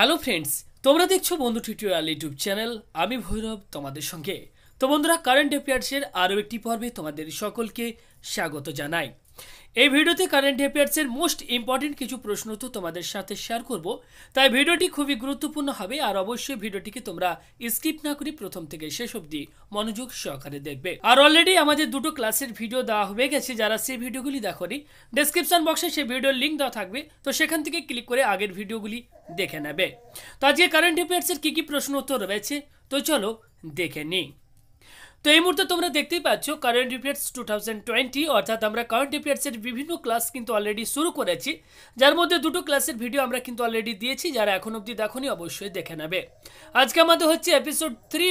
hello friends তোমরা দেখছো বন্ধু টিউটোরিয়াল ইউটিউব চ্যানেল আমি ভৈরব তোমাদের সঙ্গে তো বন্ধুরা কারেন্ট অ্যাফেয়ার্সের আরও একটি পর্বে তোমাদের সকলকে স্বাগত জানাই এই ভিডিওতে কারেন্ট অ্যাফেয়ার্সের মোস্ট ইম্পর্টেন্ট কিছু প্রশ্ন তো তোমাদের সাথে শেয়ার করব তাই ভিডিওটি খুবই গুরুত্বপূর্ণ হবে আর অবশ্যই ভিডিওটিকে তোমরা স্কিপ না করে প্রথম থেকে শেষ অবধি মনোযোগ সহকারে দেখবে আর অলরেডি আমাদের দুটো ক্লাসের ভিডিও দেওয়া হয়ে গেছে যারা সেই ভিডিওগুলি দেখনি ডেসক্রিপশন বক্সে সেই ভিডিওর লিঙ্ক দেওয়া থাকবে তো সেখান থেকে ক্লিক করে আগের ভিডিওগুলি দেখে নেবে তো আজকে কারেন্ট অ্যাফেয়ার্সের কী কী প্রশ্ন উত্তর রয়েছে তো চলো দেখে নিই তো এই মুহূর্তে তোমরা দেখতেই পাচ্ছ কারেন্ট ডিপ্রেটস টু থাউজেন্ড টোয়েন্টি অর্থাৎ আমরা কারেন্ট ডিপ্রেটসের বিভিন্ন ক্লাস কিন্তু অলরেডি শুরু করেছি যার মধ্যে দুটো ক্লাসের ভিডিও আমরা কিন্তু অলরেডি দিয়েছি যারা এখন অবধি দেখনি অবশ্যই দেখে নেবে আজকে আমাদের হচ্ছে এপিসোড থ্রি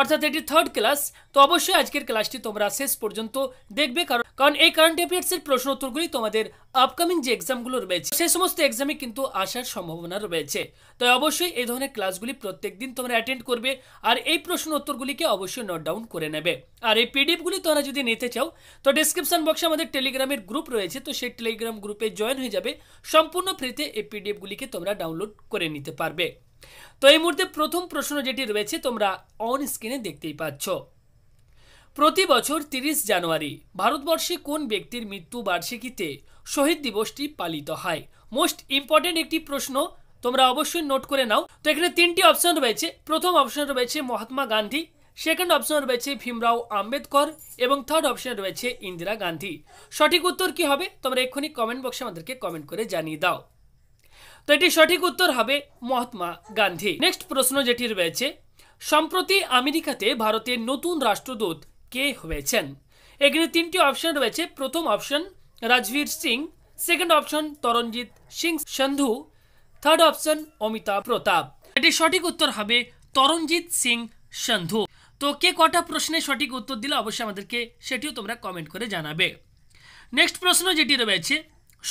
অর্থাৎ এটি থার্ড ক্লাস তো অবশ্যই আজকের ক্লাসটি তোমরা শেষ পর্যন্ত দেখবে কারণ কারণ এই কারেন্ট অ্যাফেয়ার্সের প্রশ্ন উত্তরগুলি তোমাদের আপকামিং যে এক্সামগুলো রয়েছে সেই সমস্ত এক্সামে কিন্তু আসার সম্ভাবনা রয়েছে তাই অবশ্যই এই ধরনের ক্লাসগুলি প্রত্যেক দিন তোমরা অ্যাটেন্ড করবে আর এই প্রশ্ন উত্তরগুলিকে অবশ্যই নোট ডাউন করে নেবে নেবে আর এই পিডিএফগুলি তোমরা যদি নিতে চাও তো ডিসক্রিপশন বক্সে আমাদের টেলিগ্রামের গ্রুপ রয়েছে তো সেই টেলিগ্রাম গ্রুপে জয়েন হয়ে যাবে সম্পূর্ণ ফ্রিতে এই পিডিএফগুলিকে তোমরা ডাউনলোড করে নিতে পারবে তো এই মুহূর্তে প্রথম প্রশ্ন যেটি রয়েছে তোমরা অন স্ক্রিনে দেখতেই পাচ্ছ প্রতি বছর তিরিশ জানুয়ারি ভারতবর্ষে কোন ব্যক্তির মৃত্যু বার্ষিকীতে শহীদ দিবসটি পালিত হয় মোস্ট ইম্পর্টেন্ট একটি প্রশ্ন তোমরা অবশ্যই নোট করে নাও তো এখানে তিনটি অপশন রয়েছে প্রথম অপশন রয়েছে মহাত্মা গান্ধী সেকেন্ড অপশন রয়েছে ভীমরাও আম্বেদকর এবং থার্ড অপশনে রয়েছে ইন্দিরা গান্ধী সঠিক উত্তর কি হবে তোমরা এক্ষুনি কমেন্ট বক্সে আমাদেরকে কমেন্ট করে জানিয়ে দাও তো এটি সঠিক উত্তর হবে মহাত্মা গান্ধী নেক্সট প্রশ্ন যেটি রয়েছে সম্প্রতি আমেরিকাতে ভারতের নতুন রাষ্ট্রদূত কে হয়েছেন এখানে তিনটি অপশন রয়েছে প্রথম option Rajbir Singh second option Taranjit Singh Sandhu third option Amitabh Pratap এটি সঠিক উত্তর হবে তরণজিৎ সিং সন্ধু তো কে কটা প্রশ্নে সঠিক উত্তর দিলে অবশ্যই আমাদেরকে সেটিও তোমরা কমেন্ট করে জানাবে নেক্সট প্রশ্ন যেটি রয়েছে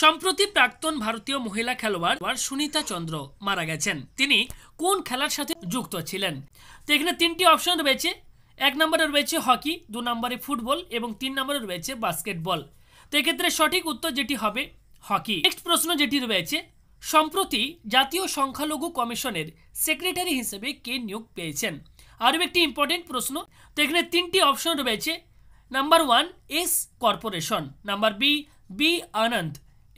সম্প্রতি প্রাক্তন ভারতীয় মহিলা খেলোয়াড় সুনিতা চন্দ্র মারা গেছেন তিনি কোন খেলার সাথে যুক্ত ছিলেন তো এখানে তিনটি অপশন রয়েছে এক নম্বরে রয়েছে হকি দু নম্বরে ফুটবল এবং তিন নম্বরে রয়েছে বাস্কেটবল তো এক্ষেত্রে সঠিক উত্তর যেটি হবে হকি নেক্সট প্রশ্ন যেটি রয়েছে সম্প্রতি জাতীয় সংখ্যালঘু কমিশনের সেক্রেটারি হিসেবে কে নিয়োগ পেয়েছেন আরও একটি ইম্পর্টেন্ট প্রশ্ন তো এখানে তিনটি অপশন রয়েছে number one S corporation number B B Anand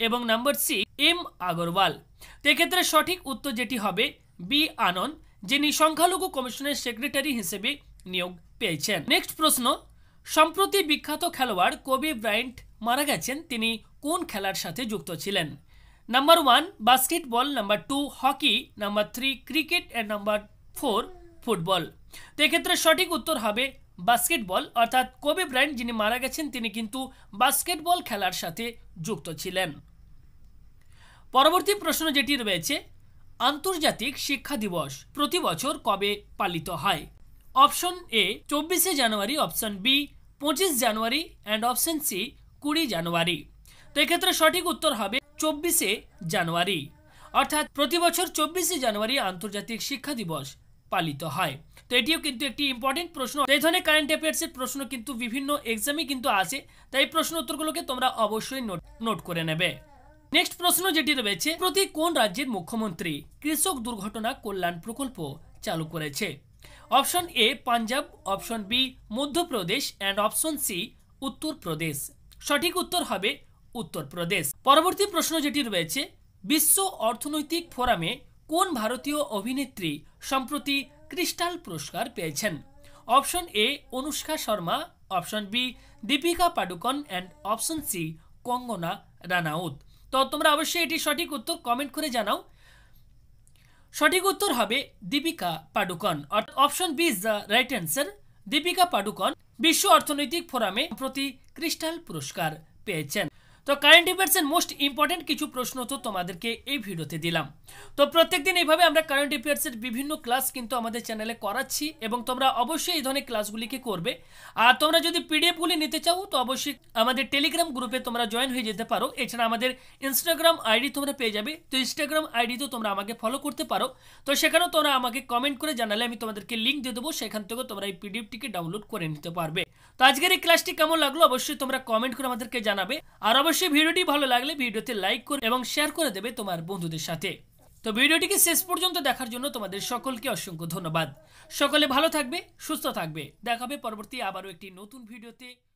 এবং নাম্বার সি এম আগরওয়াল তো এক্ষেত্রে সঠিক উত্তর যেটি হবে বি আনন্দ যিনি সংখ্যালঘু কমিশনের সেক্রেটারি হিসেবে নিয়োগ পেয়েছেন নেক্সট প্রশ্ন সম্প্রতি বিখ্যাত খেলোয়াড় কবি ব্রাইন্ট মারা গেছেন তিনি কোন খেলার সাথে যুক্ত ছিলেন number one basketball number two hockey number three cricket and number four football তো এক্ষেত্রে সঠিক উত্তর হবে বাস্কেটবল অর্থাৎ কোবে ব্র্যান্ড যিনি মারা গেছেন তিনি কিন্তু বাস্কেটবল খেলার সাথে যুক্ত ছিলেন পরবর্তী প্রশ্ন যেটি রয়েছে আন্তর্জাতিক শিক্ষা দিবস প্রতি বছর কবে পালিত হয় অপশন এ চব্বিশে জানুয়ারি অপশন বি পঁচিশ জানুয়ারি অ্যান্ড অপশন সি কুড়ি জানুয়ারি তো এক্ষেত্রে সঠিক উত্তর হবে চব্বিশে জানুয়ারি অর্থাৎ প্রতি বছর চব্বিশে জানুয়ারি আন্তর্জাতিক শিক্ষা দিবস পালিত হয় তো এটিও কিন্তু একটি ইম্পর্টেন্ট প্রশ্ন এই ধরনের কারেন্ট অ্যাফেয়ার্সের প্রশ্ন কিন্তু বিভিন্ন এক্সামে কিন্তু আছে তাই প্রশ্ন উত্তরগুলোকে তোমরা অবশ্যই নোট নোট করে নেবে নেক্সট প্রশ্ন যেটি রয়েছে প্রতি কোন রাজ্যের মুখ্যমন্ত্রী কৃষক দুর্ঘটনা কল্যাণ প্রকল্প চালু করেছে option A Punjab option B Madhya Pradesh and option C Uttar Pradesh সঠিক উত্তর হবে উত্তরপ্রদেশ পরবর্তী প্রশ্ন যেটি রয়েছে বিশ্ব অর্থনৈতিক ফোরামে কোন ভারতীয় অভিনেত্রী সম্প্রতি ক্রিস্টাল পুরস্কার পেয়েছেন option A Anushka Sharma option B Deepika Padukone and option C Kangana Ranaut তো তোমরা অবশ্যই এটি সঠিক উত্তর কমেন্ট করে জানাও সঠিক উত্তর হবে Deepika Padukone option B is the right answer Deepika Padukone বিশ্ব অর্থনৈতিক ফোরামে প্রতি ক্রিস্টাল পুরস্কার পেয়েছেন তো কারেন্ট অ্যাফেয়ার্সের মোস্ট ইম্পর্টেন্ট কিছু প্রশ্ন তো তোমাদেরকে এই ভিডিওতে দিলাম তো প্রত্যেক দিন এইভাবে আমরা কারেন্ট অ্যাফেয়ার্সের বিভিন্ন ক্লাস কিন্তু আমাদের চ্যানেলে করাচ্ছি এবং তোমরা অবশ্যই এই ধরনের ক্লাসগুলিকে করবে আর তোমরা যদি পিডিএফগুলি নিতে চাও তো অবশ্যই আমাদের টেলিগ্রাম গ্রুপে তোমরা জয়েন হয়ে যেতে পারো এছাড়া আমাদের ইনস্টাগ্রাম আইডি তোমরা পেয়ে যাবে তো ইনস্টাগ্রাম আইডি তো তোমরা আমাকে ফলো করতে পারো তো সেখানেও তোমরা আমাকে কমেন্ট করে জানালে আমি তোমাদেরকে লিঙ্ক দিয়ে দেবো সেখান থেকেও তোমরা এই পিডিএফটিকে ডাউনলোড করে নিতে পারবে তো আজকের এই ক্লাসটি কেমন লাগলো অবশ্যই তোমরা কমেন্ট করে আমাদেরকে জানাবে আর অবশ্যই ভিডিওটি ভালো লাগলে ভিডিওতে লাইক করে এবং শেয়ার করে দেবে তোমার বন্ধুদের সাথে তো ভিডিওটিকে শেষ পর্যন্ত দেখার জন্য তোমাদের সকলকে অসংখ্য ধন্যবাদ সকলে ভালো থাকবে সুস্থ থাকবে দেখাবে পরবর্তী আবারও একটি নতুন ভিডিওতে